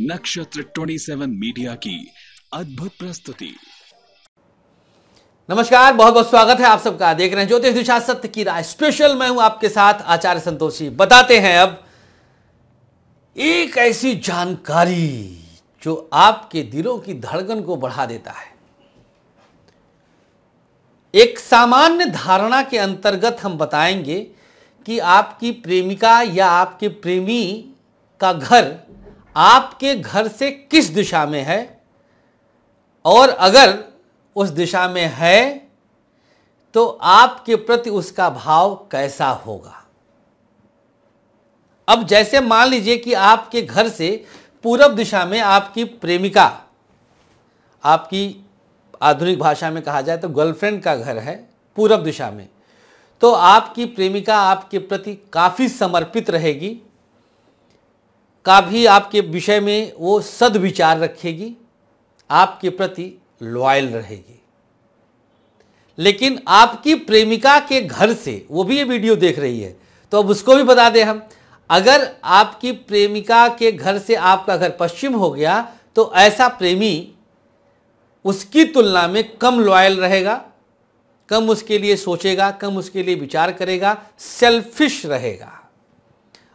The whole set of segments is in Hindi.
नक्षत्र 27 मीडिया की अद्भुत प्रस्तुति नमस्कार बहुत बहुत स्वागत है आप सबका देख रहे हैं ज्योतिष दिशा सत्य की राय स्पेशल मैं हूं आपके साथ आचार्य संतोषी बताते हैं अब एक ऐसी जानकारी जो आपके दिलों की धड़कन को बढ़ा देता है एक सामान्य धारणा के अंतर्गत हम बताएंगे कि आपकी प्रेमिका या आपके प्रेमी का घर आपके घर से किस दिशा में है और अगर उस दिशा में है तो आपके प्रति उसका भाव कैसा होगा अब जैसे मान लीजिए कि आपके घर से पूरब दिशा में आपकी प्रेमिका आपकी आधुनिक भाषा में कहा जाए तो गर्लफ्रेंड का घर है पूरब दिशा में तो आपकी प्रेमिका आपके प्रति काफ़ी समर्पित रहेगी का भी आपके विषय में वो सद्विचार रखेगी आपके प्रति लॉयल रहेगी लेकिन आपकी प्रेमिका के घर से वो भी ये वीडियो देख रही है तो अब उसको भी बता दें हम अगर आपकी प्रेमिका के घर से आपका घर पश्चिम हो गया तो ऐसा प्रेमी उसकी तुलना में कम लॉयल रहेगा कम उसके लिए सोचेगा कम उसके लिए विचार करेगा सेल्फिश रहेगा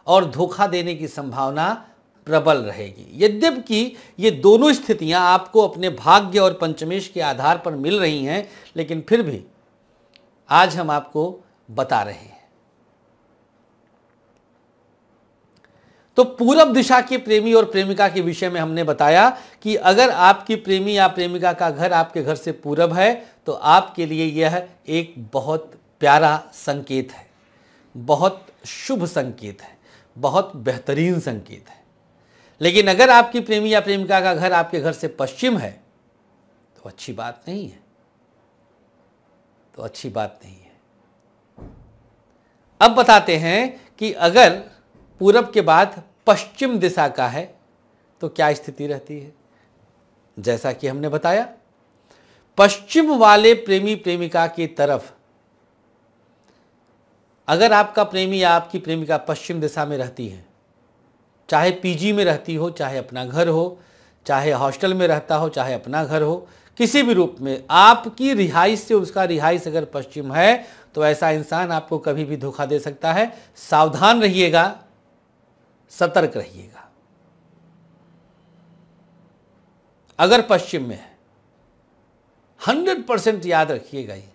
और धोखा देने की संभावना प्रबल रहेगी यद्यप कि ये दोनों स्थितियां आपको अपने भाग्य और पंचमेश के आधार पर मिल रही हैं लेकिन फिर भी आज हम आपको बता रहे हैं तो पूरब दिशा के प्रेमी और प्रेमिका के विषय में हमने बताया कि अगर आपकी प्रेमी या प्रेमिका का घर आपके घर से पूरब है तो आपके लिए यह एक बहुत प्यारा संकेत है बहुत शुभ संकेत है बहुत बेहतरीन संकेत है लेकिन अगर आपकी प्रेमी या प्रेमिका का घर आपके घर से पश्चिम है तो अच्छी बात नहीं है तो अच्छी बात नहीं है अब बताते हैं कि अगर पूरब के बाद पश्चिम दिशा का है तो क्या स्थिति रहती है जैसा कि हमने बताया पश्चिम वाले प्रेमी प्रेमिका की तरफ अगर आपका प्रेमी या आपकी प्रेमिका पश्चिम दिशा में रहती है चाहे पीजी में रहती हो चाहे अपना घर हो चाहे हॉस्टल में रहता हो चाहे अपना घर हो किसी भी रूप में आपकी रिहाइश से उसका रिहाइश अगर पश्चिम है तो ऐसा इंसान आपको कभी भी धोखा दे सकता है सावधान रहिएगा सतर्क रहिएगा अगर पश्चिम में है हंड्रेड परसेंट याद रखिएगा ये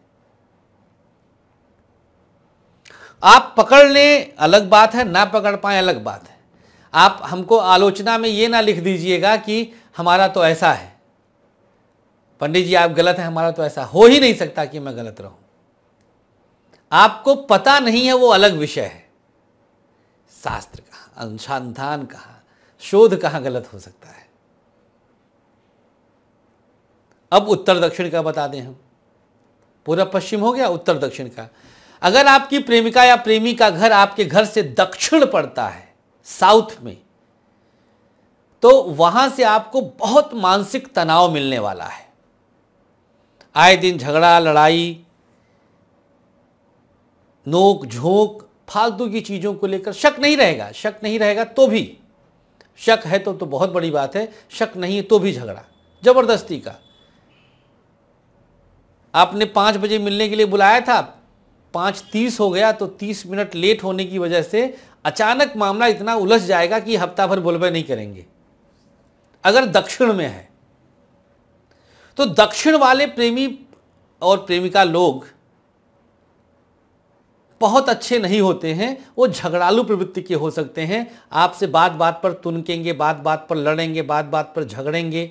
आप पकड़ लें अलग बात है ना पकड़ पाए अलग बात है आप हमको आलोचना में ये ना लिख दीजिएगा कि हमारा तो ऐसा है पंडित जी आप गलत हैं हमारा तो ऐसा हो ही नहीं सकता कि मैं गलत रहूं आपको पता नहीं है वो अलग विषय है शास्त्र कहा अनुसंधान कहा शोध कहा गलत हो सकता है अब उत्तर दक्षिण का बता दें हम पूरा पश्चिम हो गया उत्तर दक्षिण का अगर आपकी प्रेमिका या प्रेमी का घर आपके घर से दक्षिण पड़ता है साउथ में तो वहां से आपको बहुत मानसिक तनाव मिलने वाला है आए दिन झगड़ा लड़ाई नोक झोंक फालतू की चीज़ों को लेकर शक नहीं रहेगा शक नहीं रहेगा तो भी शक है तो तो बहुत बड़ी बात है शक नहीं है तो भी झगड़ा ज़बरदस्ती का आपने पांच बजे मिलने के लिए बुलाया था पाँच तीस हो गया तो तीस मिनट लेट होने की वजह से अचानक मामला इतना उलझ जाएगा कि हफ्ता भर बोलबे नहीं करेंगे अगर दक्षिण में है तो दक्षिण वाले प्रेमी और प्रेमिका लोग बहुत अच्छे नहीं होते हैं वो झगड़ालू प्रवृत्ति के हो सकते हैं आपसे बात बात पर तुनकेंगे बात बात पर लड़ेंगे बात बात पर झगड़ेंगे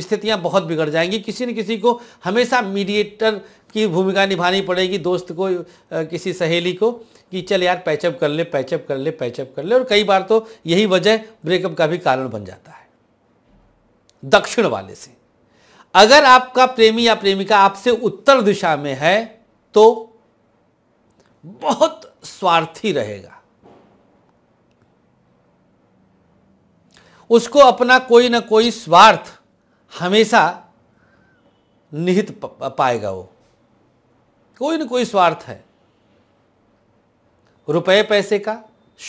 स्थितियां बहुत बिगड़ जाएंगी किसी न किसी को हमेशा मीडिएटर की भूमिका निभानी पड़ेगी दोस्त को किसी सहेली को कि चल यार पैचअप कर ले पैचअप कर ले पैचअप कर ले और कई बार तो यही वजह ब्रेकअप का भी कारण बन जाता है दक्षिण वाले से अगर आपका प्रेमी या प्रेमिका आपसे उत्तर दिशा में है तो बहुत स्वार्थी रहेगा उसको अपना कोई ना कोई स्वार्थ हमेशा निहित पाएगा वो कोई ना कोई स्वार्थ है रुपए पैसे का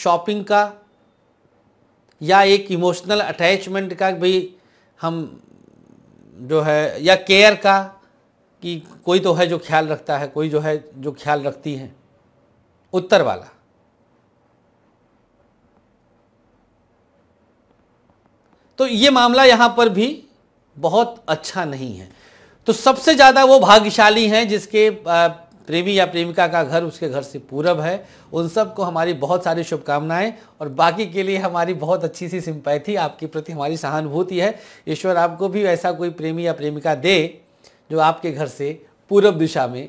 शॉपिंग का या एक इमोशनल अटैचमेंट का भी हम जो है या केयर का कि कोई तो है जो ख्याल रखता है कोई जो है जो ख्याल रखती है उत्तर वाला तो ये मामला यहां पर भी बहुत अच्छा नहीं है तो सबसे ज़्यादा वो भाग्यशाली हैं जिसके प्रेमी या प्रेमिका का घर उसके घर से पूरब है उन सब को हमारी बहुत सारी शुभकामनाएं और बाकी के लिए हमारी बहुत अच्छी सी सिंपैथी आपके प्रति हमारी सहानुभूति है ईश्वर आपको भी ऐसा कोई प्रेमी या प्रेमिका दे जो आपके घर से पूरब दिशा में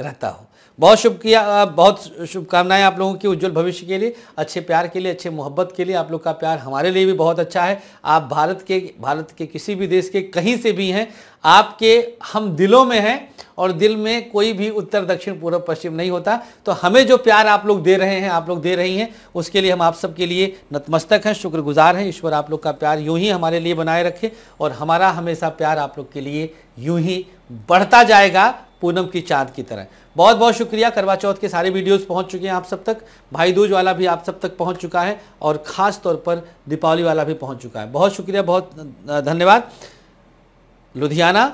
रहता हो बहुत शुभ किया बहुत शुभकामनाएं आप लोगों की उज्जवल भविष्य के लिए अच्छे प्यार के लिए अच्छे मोहब्बत के लिए आप लोग का प्यार हमारे लिए भी बहुत अच्छा है आप भारत के भारत के किसी भी देश के कहीं से भी हैं आपके हम दिलों में हैं और दिल में कोई भी उत्तर दक्षिण पूर्व पश्चिम नहीं होता तो हमें जो प्यार आप लोग दे रहे हैं आप लोग दे रही हैं उसके लिए हम आप सबके लिए नतमस्तक हैं शुक्रगुजार हैं ईश्वर आप लोग का प्यार यूं ही हमारे लिए बनाए रखे और हमारा हमेशा प्यार आप लोग के लिए यूं ही बढ़ता जाएगा पूनम की चाँद की तरह बहुत बहुत शुक्रिया करवा चौथ के सारे वीडियोस पहुंच चुके हैं आप सब तक भाई दूज वाला भी आप सब तक पहुंच चुका है और ख़ास तौर पर दीपावली वाला भी पहुंच चुका है बहुत शुक्रिया बहुत धन्यवाद लुधियाना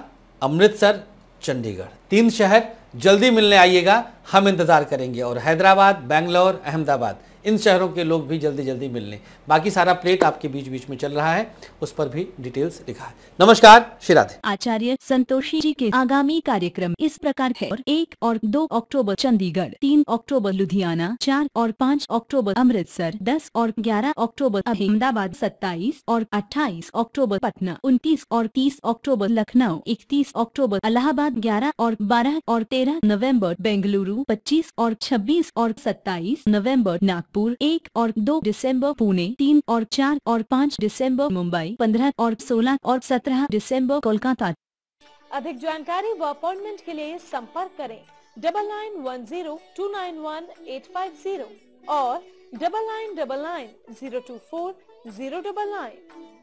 अमृतसर चंडीगढ़ तीन शहर जल्दी मिलने आइएगा हम इंतज़ार करेंगे और हैदराबाद बेंगलोर अहमदाबाद इन शहरों के लोग भी जल्दी जल्दी मिलने बाकी सारा प्लेट आपके बीच बीच में चल रहा है उस पर भी डिटेल्स लिखा है नमस्कार शिराधे आचार्य संतोषी जी के आगामी कार्यक्रम इस प्रकार है और एक और दो अक्टूबर चंडीगढ़ तीन अक्टूबर लुधियाना चार और पाँच अक्टूबर अमृतसर दस और ग्यारह अक्टूबर अहमदाबाद सत्ताईस और अट्ठाईस अक्टूबर पटना उनतीस और तीस अक्टूबर लखनऊ इकतीस अक्टूबर अलाहाबाद ग्यारह और बारह और तेरह नवम्बर बेंगलुरु पच्चीस और छब्बीस और सत्ताईस नवम्बर नागपुर नागपुर एक और दो दिसंबर पुणे तीन और चार और पाँच दिसंबर मुंबई पंद्रह और सोलह और सत्रह दिसंबर कोलकाता अधिक जानकारी व अपॉइंटमेंट के लिए संपर्क करें double nine one zero two nine one eight five zero और double nine double nine zero two four zero double nine